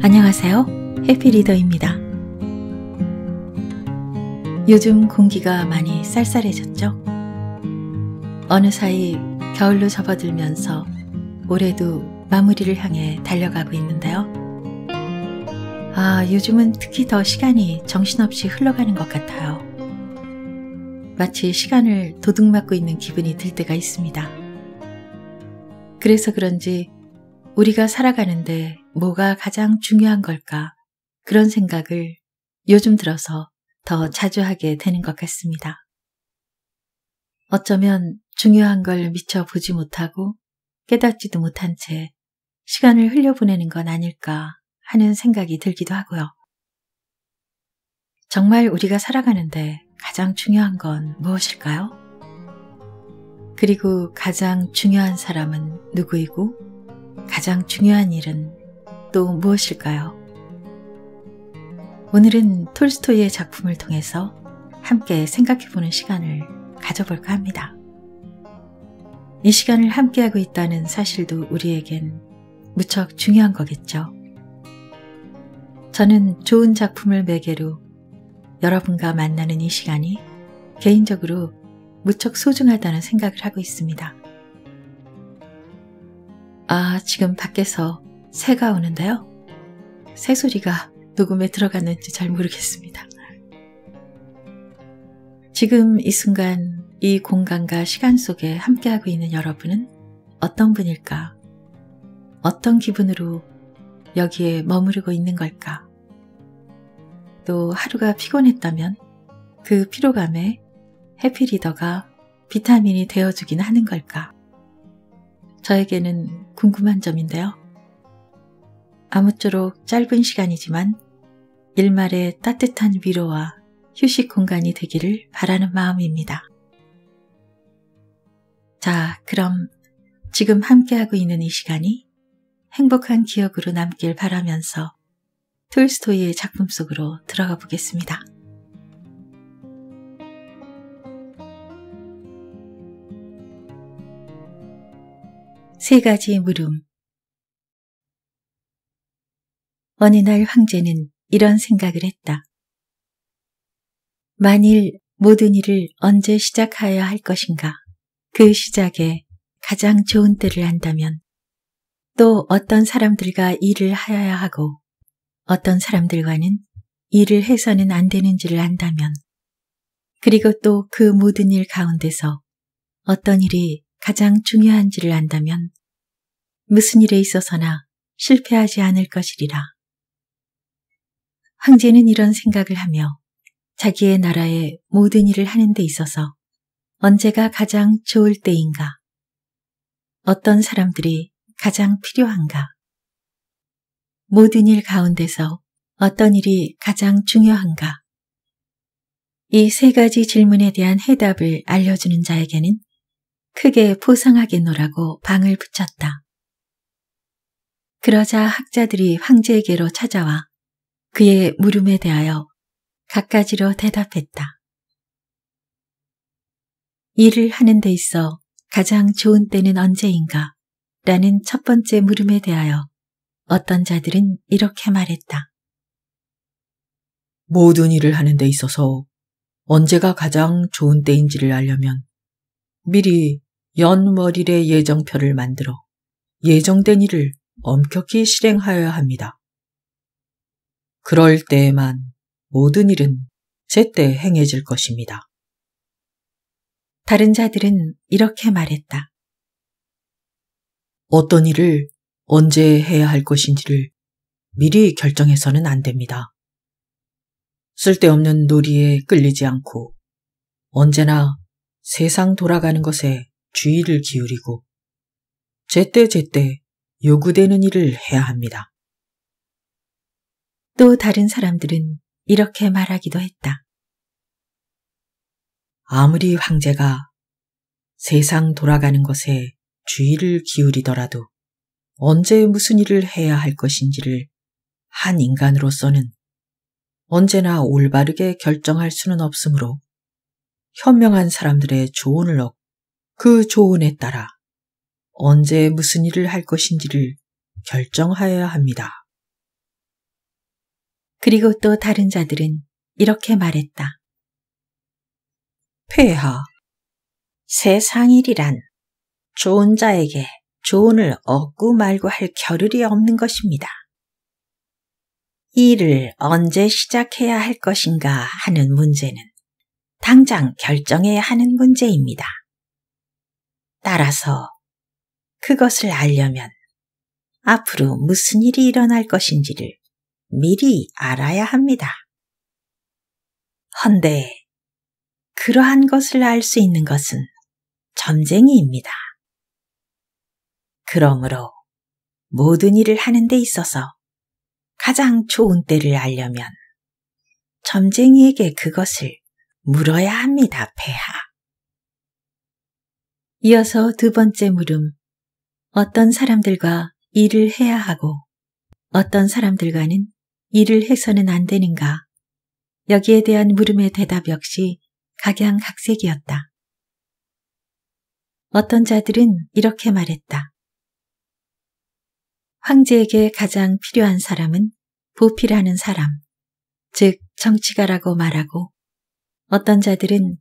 안녕하세요. 해피리더입니다. 요즘 공기가 많이 쌀쌀해졌죠? 어느 사이 겨울로 접어들면서 올해도 마무리를 향해 달려가고 있는데요. 아, 요즘은 특히 더 시간이 정신없이 흘러가는 것 같아요. 마치 시간을 도둑맞고 있는 기분이 들 때가 있습니다. 그래서 그런지 우리가 살아가는데 뭐가 가장 중요한 걸까 그런 생각을 요즘 들어서 더 자주 하게 되는 것 같습니다. 어쩌면 중요한 걸 미처 보지 못하고 깨닫지도 못한 채 시간을 흘려보내는 건 아닐까 하는 생각이 들기도 하고요. 정말 우리가 살아가는데 가장 중요한 건 무엇일까요? 그리고 가장 중요한 사람은 누구이고 가장 중요한 일은 또 무엇일까요? 오늘은 톨스토이의 작품을 통해서 함께 생각해보는 시간을 가져볼까 합니다. 이 시간을 함께하고 있다는 사실도 우리에겐 무척 중요한 거겠죠. 저는 좋은 작품을 매개로 여러분과 만나는 이 시간이 개인적으로 무척 소중하다는 생각을 하고 있습니다. 아, 지금 밖에서 새가 오는데요. 새 소리가 녹음에 들어갔는지 잘 모르겠습니다. 지금 이 순간 이 공간과 시간 속에 함께하고 있는 여러분은 어떤 분일까? 어떤 기분으로 여기에 머무르고 있는 걸까? 또 하루가 피곤했다면 그 피로감에 해피리더가 비타민이 되어주긴 하는 걸까? 저에게는 궁금한 점인데요. 아무쪼록 짧은 시간이지만 일말의 따뜻한 위로와 휴식 공간이 되기를 바라는 마음입니다. 자, 그럼 지금 함께하고 있는 이 시간이 행복한 기억으로 남길 바라면서 톨스토이의 작품 속으로 들어가 보겠습니다. 세 가지 물음 어느 날 황제는 이런 생각을 했다. 만일 모든 일을 언제 시작하여야 할 것인가? 그 시작에 가장 좋은 때를 한다면또 어떤 사람들과 일을 하여야 하고 어떤 사람들과는 일을 해서는 안 되는지를 안다면 그리고 또 그 모든 일 가운데서 어떤 일이 가장 중요한지를 안다면 무슨 일에 있어서나 실패하지 않을 것이리라. 황제는 이런 생각을 하며 자기의 나라의 모든 일을 하는 데 있어서 언제가 가장 좋을 때인가? 어떤 사람들이 가장 필요한가? 모든 일 가운데서 어떤 일이 가장 중요한가? 이 세 가지 질문에 대한 해답을 알려주는 자에게는 크게 포상하겠노라고 방을 붙였다. 그러자 학자들이 황제에게로 찾아와 그의 물음에 대하여 갖가지로 대답했다. 일을 하는 데 있어 가장 좋은 때는 언제인가? 라는 첫 번째 물음에 대하여 어떤 자들은 이렇게 말했다. 모든 일을 하는 데 있어서 언제가 가장 좋은 때인지를 알려면 미리 연월일의 예정표를 만들어 예정된 일을 엄격히 실행하여야 합니다. 그럴 때에만 모든 일은 제때 행해질 것입니다. 다른 자들은 이렇게 말했다. 어떤 일을 언제 해야 할 것인지를 미리 결정해서는 안 됩니다. 쓸데없는 놀이에 끌리지 않고 언제나 세상 돌아가는 것에 주의를 기울이고 제때제때 요구되는 일을 해야 합니다. 또 다른 사람들은 이렇게 말하기도 했다. 아무리 황제가 세상 돌아가는 것에 주의를 기울이더라도 언제 무슨 일을 해야 할 것인지를 한 인간으로서는 언제나 올바르게 결정할 수는 없으므로 현명한 사람들의 조언을 얻고 그 조언에 따라 언제 무슨 일을 할 것인지를 결정하여야 합니다. 그리고 또 다른 자들은 이렇게 말했다. 폐하, 세상일이란 좋은 자에게 조언을 얻고 말고 할 겨를이 없는 것입니다. 일을 언제 시작해야 할 것인가 하는 문제는 당장 결정해야 하는 문제입니다. 따라서 그것을 알려면 앞으로 무슨 일이 일어날 것인지를 미리 알아야 합니다. 헌데, 그러한 것을 알 수 있는 것은 전쟁이입니다. 그러므로 모든 일을 하는 데 있어서 가장 좋은 때를 알려면 점쟁이에게 그것을 물어야 합니다, 폐하. 이어서 두 번째 물음. 어떤 사람들과 일을 해야 하고 어떤 사람들과는 일을 해서는 안 되는가? 여기에 대한 물음의 대답 역시 각양각색이었다. 어떤 자들은 이렇게 말했다. 황제에게 가장 필요한 사람은 보필하는 사람, 즉 정치가라고 말하고 어떤 자들은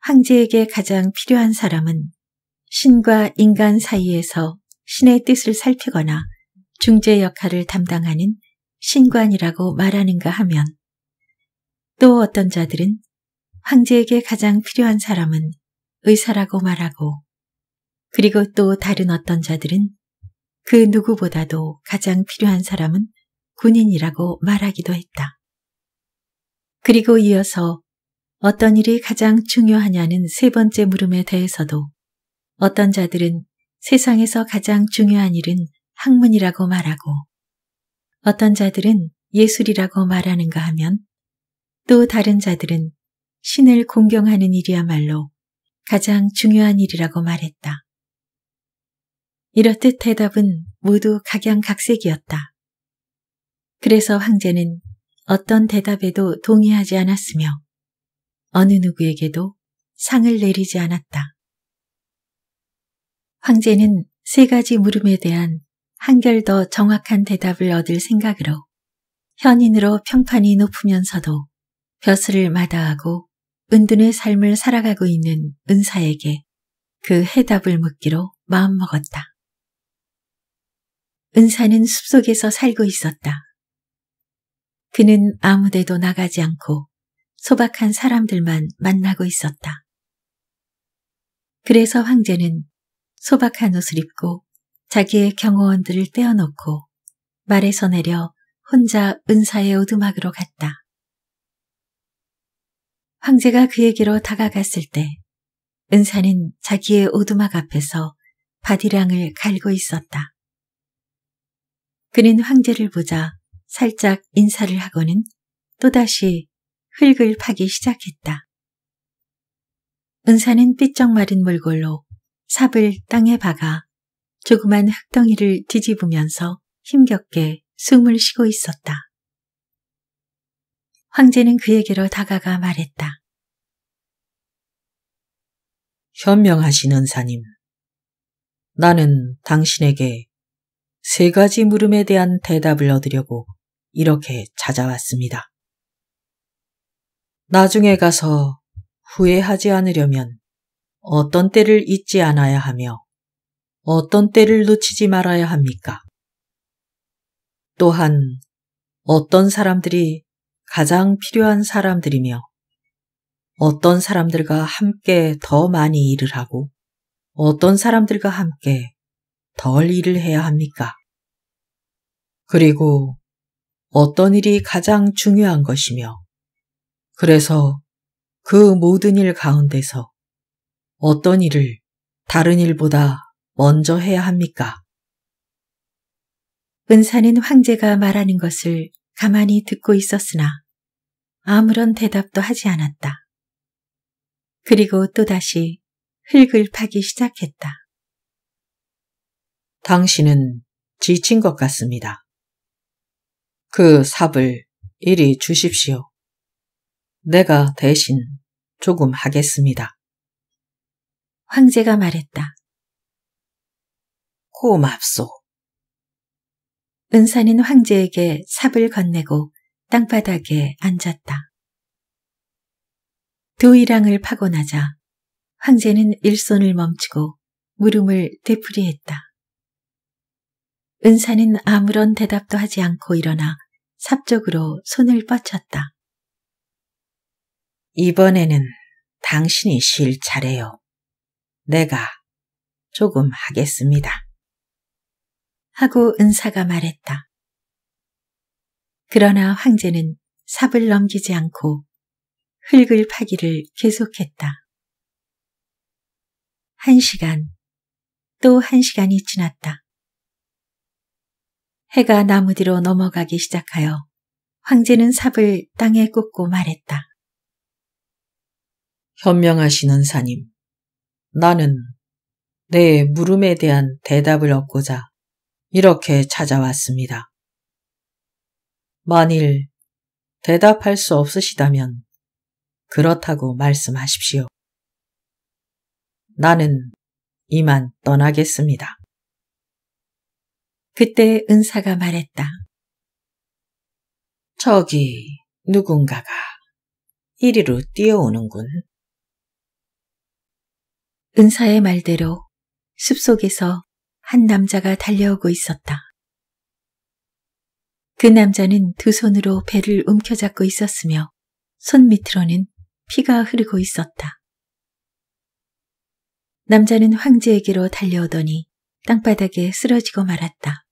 황제에게 가장 필요한 사람은 신과 인간 사이에서 신의 뜻을 살피거나 중재 역할을 담당하는 신관이라고 말하는가 하면 또 어떤 자들은 황제에게 가장 필요한 사람은 의사라고 말하고 그리고 또 다른 어떤 자들은 그 누구보다도 가장 필요한 사람은 군인이라고 말하기도 했다. 그리고 이어서 어떤 일이 가장 중요하냐는 세 번째 물음에 대해서도 어떤 자들은 세상에서 가장 중요한 일은 학문이라고 말하고 어떤 자들은 예술이라고 말하는가 하면 또 다른 자들은 신을 공경하는 일이야말로 가장 중요한 일이라고 말했다. 이렇듯 대답은 모두 각양각색이었다. 그래서 황제는 어떤 대답에도 동의하지 않았으며 어느 누구에게도 상을 내리지 않았다. 황제는 세 가지 물음에 대한 한결 더 정확한 대답을 얻을 생각으로 현인으로 평판이 높으면서도 벼슬을 마다하고 은둔의 삶을 살아가고 있는 은사에게 그 해답을 묻기로 마음먹었다. 은사는 숲속에서 살고 있었다. 그는 아무데도 나가지 않고 소박한 사람들만 만나고 있었다. 그래서 황제는 소박한 옷을 입고 자기의 경호원들을 떼어놓고 말에서 내려 혼자 은사의 오두막으로 갔다. 황제가 그에게로 다가갔을 때 은사는 자기의 오두막 앞에서 바디랑을 갈고 있었다. 그는 황제를 보자 살짝 인사를 하고는 또다시 흙을 파기 시작했다. 은사는 삐쩍 마른 몰골로 삽을 땅에 박아 조그만 흙덩이를 뒤집으면서 힘겹게 숨을 쉬고 있었다. 황제는 그에게로 다가가 말했다. 현명하신 은사님, 나는 당신에게 세 가지 물음에 대한 대답을 얻으려고 이렇게 찾아왔습니다. 나중에 가서 후회하지 않으려면 어떤 때를 잊지 않아야 하며 어떤 때를 놓치지 말아야 합니까? 또한 어떤 사람들이 가장 필요한 사람들이며 어떤 사람들과 함께 더 많이 일을 하고 어떤 사람들과 함께 덜 일을 해야 합니까? 그리고 어떤 일이 가장 중요한 것이며 그래서 그 모든 일 가운데서 어떤 일을 다른 일보다 먼저 해야 합니까? 은사는 황제가 말하는 것을 가만히 듣고 있었으나 아무런 대답도 하지 않았다. 그리고 또다시 흙을 파기 시작했다. 당신은 지친 것 같습니다. 그 삽을 이리 주십시오. 내가 대신 조금 하겠습니다. 황제가 말했다. 고맙소. 은사는 황제에게 삽을 건네고 땅바닥에 앉았다. 도이랑을 파고나자 황제는 일손을 멈추고 물음을 되풀이했다. 은사는 아무런 대답도 하지 않고 일어나 삽 쪽으로 손을 뻗쳤다. 이번에는 당신이 실 차례요. 내가 조금 하겠습니다. 하고 은사가 말했다. 그러나 황제는 삽을 넘기지 않고 흙을 파기를 계속했다. 한 시간, 또 한 시간이 지났다. 해가 나무 뒤로 넘어가기 시작하여 황제는 삽을 땅에 꽂고 말했다. 현명하신 은사님, 나는 내 물음에 대한 대답을 얻고자 이렇게 찾아왔습니다. 만일 대답할 수 없으시다면 그렇다고 말씀하십시오. 나는 이만 떠나겠습니다. 그때 은사가 말했다. 저기 누군가가 이리로 뛰어오는군. 은사의 말대로 숲속에서 한 남자가 달려오고 있었다. 그 남자는 두 손으로 배를 움켜잡고 있었으며 손 밑으로는 피가 흐르고 있었다. 남자는 황제에게로 달려오더니 땅바닥에 쓰러지고 말았다.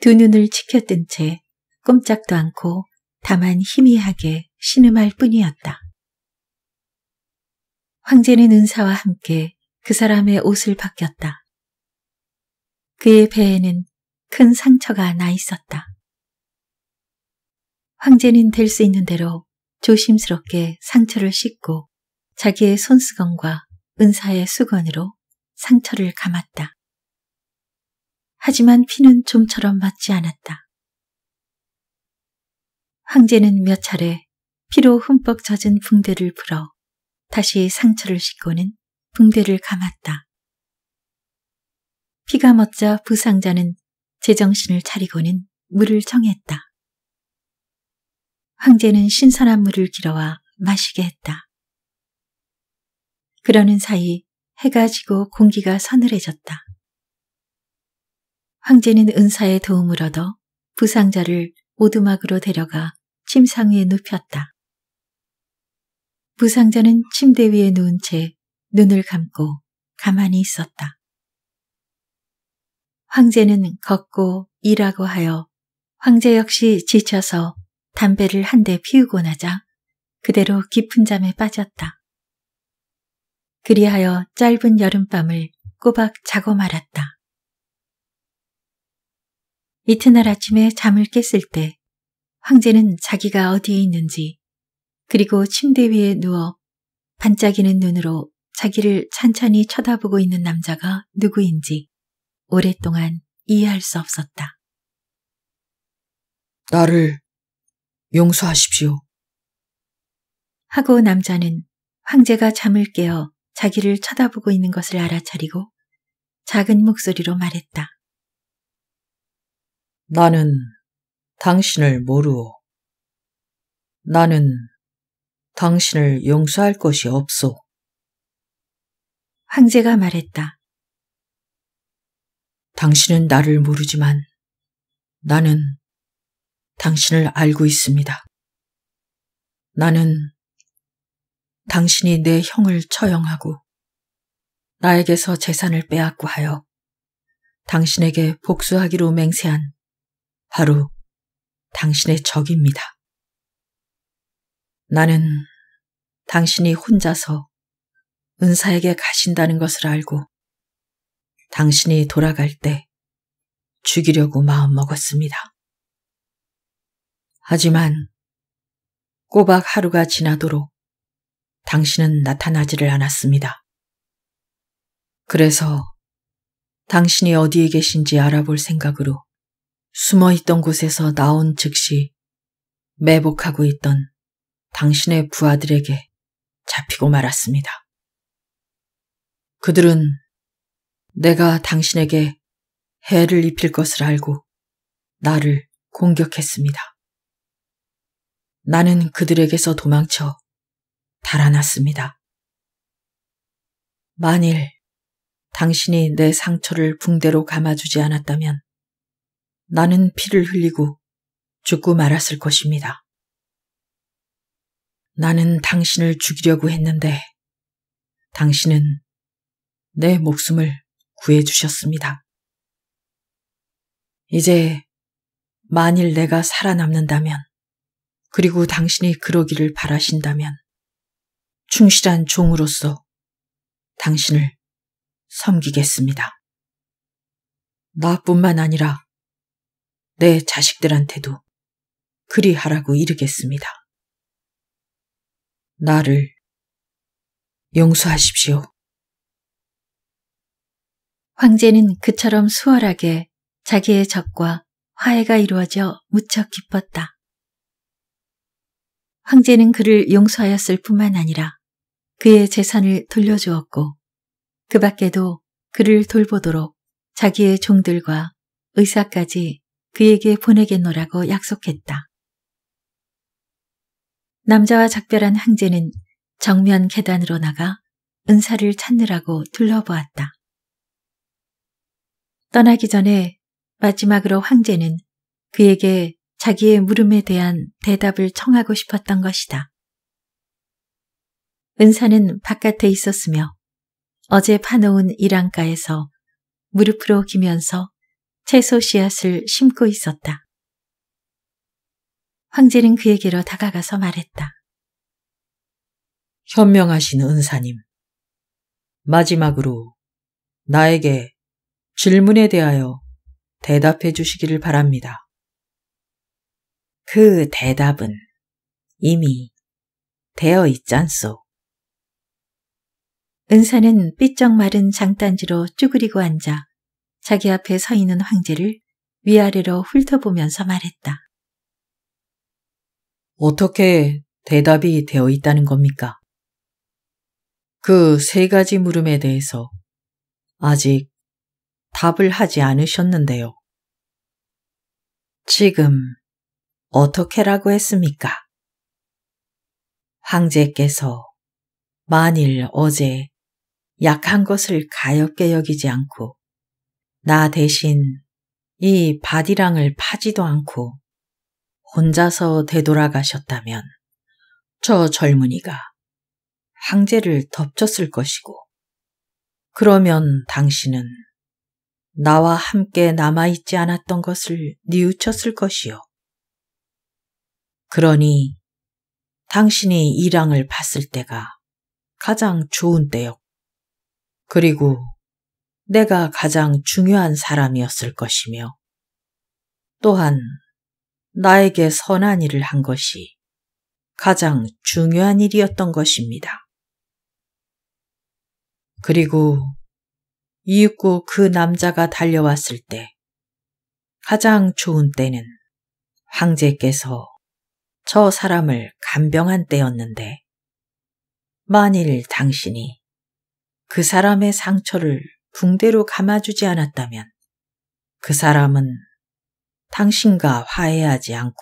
두 눈을 치켜뜬 채 꼼짝도 않고 다만 희미하게 신음할 뿐이었다. 황제는 은사와 함께 그 사람의 옷을 벗겼다. 그의 배에는 큰 상처가 나 있었다. 황제는 될 수 있는 대로 조심스럽게 상처를 씻고 자기의 손수건과 은사의 수건으로 상처를 감았다. 하지만 피는 좀처럼 맞지 않았다. 황제는 몇 차례 피로 흠뻑 젖은 붕대를 풀어 다시 상처를 씻고는 붕대를 감았다. 피가 멎자 부상자는 제정신을 차리고는 물을 정했다. 황제는 신선한 물을 길어와 마시게 했다. 그러는 사이 해가 지고 공기가 서늘해졌다. 황제는 은사의 도움을 얻어 부상자를 오두막으로 데려가 침상 위에 눕혔다. 부상자는 침대 위에 누운 채 눈을 감고 가만히 있었다. 황제는 걷고 일하고 하여 황제 역시 지쳐서 담배를 한 대 피우고 나자 그대로 깊은 잠에 빠졌다. 그리하여 짧은 여름밤을 꼬박 자고 말았다. 이튿날 아침에 잠을 깼을 때 황제는 자기가 어디에 있는지 그리고 침대 위에 누워 반짝이는 눈으로 자기를 찬찬히 쳐다보고 있는 남자가 누구인지 오랫동안 이해할 수 없었다. 나를 용서하십시오. 하고 남자는 황제가 잠을 깨어 자기를 쳐다보고 있는 것을 알아차리고 작은 목소리로 말했다. 나는 당신을 모르오. 나는 당신을 용서할 것이 없소. 황제가 말했다. 당신은 나를 모르지만 나는 당신을 알고 있습니다. 나는 당신이 내 형을 처형하고 나에게서 재산을 빼앗고 하여 당신에게 복수하기로 맹세한 바로 당신의 적입니다. 나는 당신이 혼자서 은사에게 가신다는 것을 알고 당신이 돌아갈 때 죽이려고 마음먹었습니다. 하지만 꼬박 하루가 지나도록 당신은 나타나지를 않았습니다. 그래서 당신이 어디에 계신지 알아볼 생각으로 숨어 있던 곳에서 나온 즉시 매복하고 있던 당신의 부하들에게 잡히고 말았습니다. 그들은 내가 당신에게 해를 입힐 것을 알고 나를 공격했습니다. 나는 그들에게서 도망쳐 달아났습니다. 만일 당신이 내 상처를 붕대로 감아주지 않았다면 나는 피를 흘리고 죽고 말았을 것입니다. 나는 당신을 죽이려고 했는데 당신은 내 목숨을 구해주셨습니다. 이제 만일 내가 살아남는다면, 그리고 당신이 그러기를 바라신다면, 충실한 종으로서 당신을 섬기겠습니다. 나뿐만 아니라 내 자식들한테도 그리하라고 이르겠습니다. 나를 용서하십시오. 황제는 그처럼 수월하게 자기의 적과 화해가 이루어져 무척 기뻤다. 황제는 그를 용서하였을 뿐만 아니라 그의 재산을 돌려주었고 그 밖에도 그를 돌보도록 자기의 종들과 의사까지 그에게 보내겠노라고 약속했다. 남자와 작별한 황제는 정면 계단으로 나가 은사를 찾느라고 둘러보았다. 떠나기 전에 마지막으로 황제는 그에게 자기의 물음에 대한 대답을 청하고 싶었던 것이다. 은사는 바깥에 있었으며 어제 파놓은 이랑가에서 무릎으로 기면서 채소 씨앗을 심고 있었다. 황제는 그에게로 다가가서 말했다. 현명하신 은사님, 마지막으로 나에게 질문에 대하여 대답해 주시기를 바랍니다. 그 대답은 이미 되어 있잖소. 은사는 삐쩍 마른 장단지로 쭈그리고 앉아 자기 앞에 서 있는 황제를 위아래로 훑어보면서 말했다. 어떻게 대답이 되어 있다는 겁니까? 그 세 가지 물음에 대해서 아직 답을 하지 않으셨는데요. 지금 어떻게라고 했습니까? 황제께서 만일 어제 약한 것을 가엽게 여기지 않고 나 대신 이 바디랑을 파지도 않고 혼자서 되돌아가셨다면 저 젊은이가 황제를 덮쳤을 것이고 그러면 당신은 나와 함께 남아있지 않았던 것을 뉘우쳤을 것이요. 그러니 당신이 이랑을 봤을 때가 가장 좋은 때요 그리고 내가 가장 중요한 사람이었을 것이며, 또한 나에게 선한 일을 한 것이 가장 중요한 일이었던 것입니다. 그리고 이윽고 그 남자가 달려왔을 때 가장 좋은 때는 황제께서 저 사람을 간병한 때였는데 만일 당신이 그 사람의 상처를 붕대로 감아주지 않았다면 그 사람은 당신과 화해하지 않고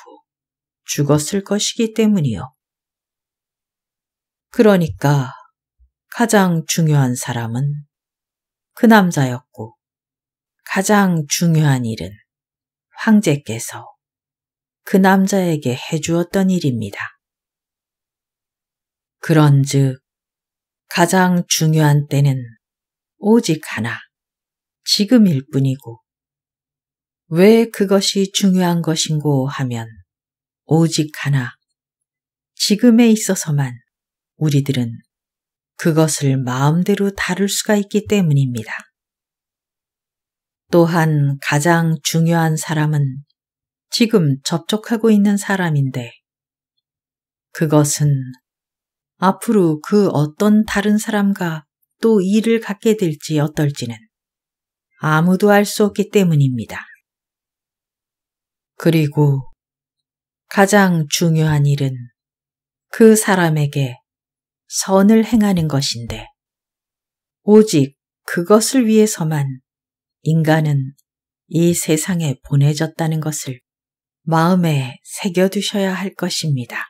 죽었을 것이기 때문이요. 그러니까 가장 중요한 사람은 그 남자였고 가장 중요한 일은 황제께서 그 남자에게 해주었던 일입니다. 그런즉 가장 중요한 때는 오직 하나, 지금일 뿐이고 왜 그것이 중요한 것인고 하면 오직 하나, 지금에 있어서만 우리들은 그것을 마음대로 다룰 수가 있기 때문입니다. 또한 가장 중요한 사람은 지금 접촉하고 있는 사람인데 그것은 앞으로 그 어떤 다른 사람과 또 일을 갖게 될지 어떨지는 아무도 알 수 없기 때문입니다. 그리고 가장 중요한 일은 그 사람에게 선을 행하는 것인데 오직 그것을 위해서만 인간은 이 세상에 보내졌다는 것을 마음에 새겨두셔야 할 것입니다.